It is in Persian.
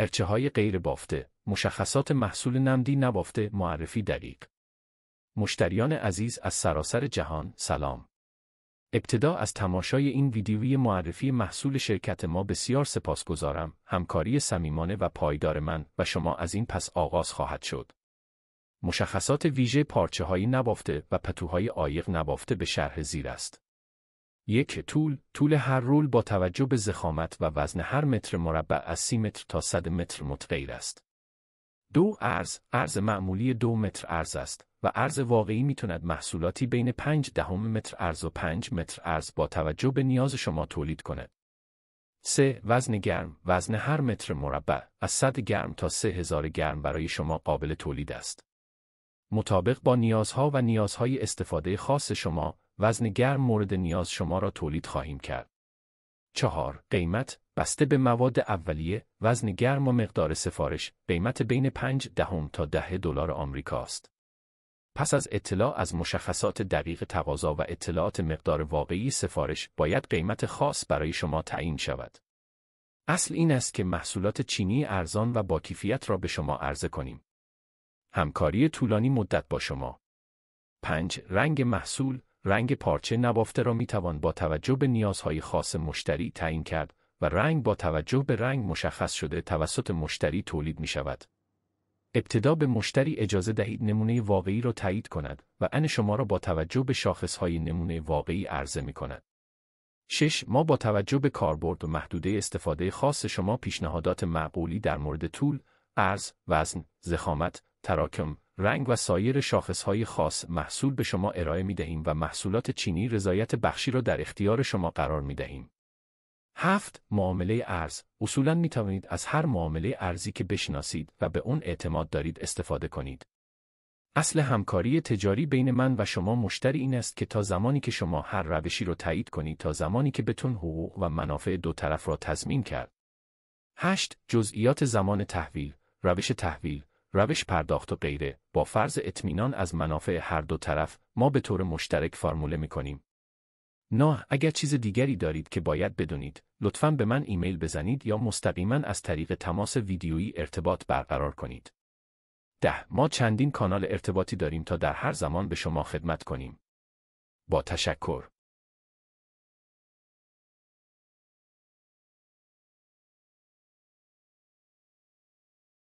ارچه های غیر بافته، مشخصات محصول نمدی نبافته معرفی دقیق. مشتریان عزیز از سراسر جهان سلام. ابتدا از تماشای این ویدیوی معرفی محصول شرکت ما بسیار سپاسگزارم. همکاری صمیمانه و پایدار من و شما از این پس آغاز خواهد شد. مشخصات ویژه پارچه های نبافته و پتوهای عایق نبافته به شرح زیر است. یک طول طول هر رول با توجه به زخامت و وزن هر متر مربع از 30 متر تا 100 متر متغیر است. دو ارز ارز معمولی دو متر ارز است و ارز واقعی میتوند محصولاتی بین 5 دهم متر ارز و 5 متر ارز با توجه به نیاز شما تولید کند. 3. وزن گرم وزن هر متر مربع از 100 گرم تا 3000 گرم برای شما قابل تولید است. مطابق با نیازها و نیازهای استفاده خاص شما، وزن گرم مورد نیاز شما را تولید خواهیم کرد. چهار قیمت بسته به مواد اولیه وزن گرم و مقدار سفارش قیمت بین 5 دهم تا ده دلار آمریکا است. پس از اطلاع از مشخصات دقیق تقاضا و اطلاعات مقدار واقعی سفارش باید قیمت خاص برای شما تعیین شود. اصل این است که محصولات چینی ارزان و با کیفیت را به شما عرضه کنیم. همکاری طولانی مدت با شما. 5. رنگ محصول رنگ پارچه نبافته را میتوان با توجه به نیازهای خاص مشتری تعیین کرد و رنگ با توجه به رنگ مشخص شده توسط مشتری تولید می شود. ابتدا به مشتری اجازه دهید نمونه واقعی را تایید کند و ان شما را با توجه به شاخصهای نمونه واقعی عرضه می کند. 6. ما با توجه به کاربرد و محدوده استفاده خاص شما پیشنهادات معقولی در مورد طول، عرض، وزن، زخامت، تراکم، رنگ و سایر شاخصهای خاص محصول به شما ارائه می دهیم و محصولات چینی رضایت بخشی را در اختیار شما قرار می دهیم. هفت معامله ارز اصولا می توانید از هر معامله ارزی که بشناسید و به اون اعتماد دارید استفاده کنید. اصل همکاری تجاری بین من و شما مشتری این است که تا زمانی که شما هر روشی را تایید کنید تا زمانی که بتون حقوق و منافع دو طرف را تضمین کرد. 8. جزئیات زمان تحویل، روش تحویل، روش پرداخت و غیره با فرض اطمینان از منافع هر دو طرف ما به طور مشترک فرموله کنیم. نه اگر چیز دیگری دارید که باید بدونید لطفا به من ایمیل بزنید یا مستقیما از طریق تماس ویدیویی ارتباط برقرار کنید ده ما چندین کانال ارتباطی داریم تا در هر زمان به شما خدمت کنیم با تشکر